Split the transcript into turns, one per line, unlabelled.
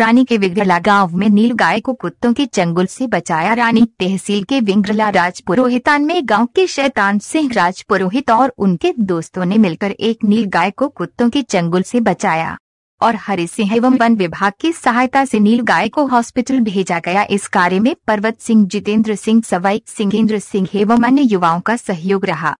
रानी के विंग्रला गांव में नील गाय को कुत्तों के चंगुल से बचाया रानी तहसील के विंगरला राजपुरोहितान में गांव के शैतान सिंह राजपुरोहित और उनके दोस्तों ने मिलकर एक नील गाय को कुत्तों के चंगुल से बचाया और हरि सिंह एवं वन विभाग की सहायता से नील गाय को हॉस्पिटल भेजा गया इस कार्य में पर्वत सिंह जितेंद्र सिंह सवाई सिंह सिंह एवं अन्य युवाओं का सहयोग रहा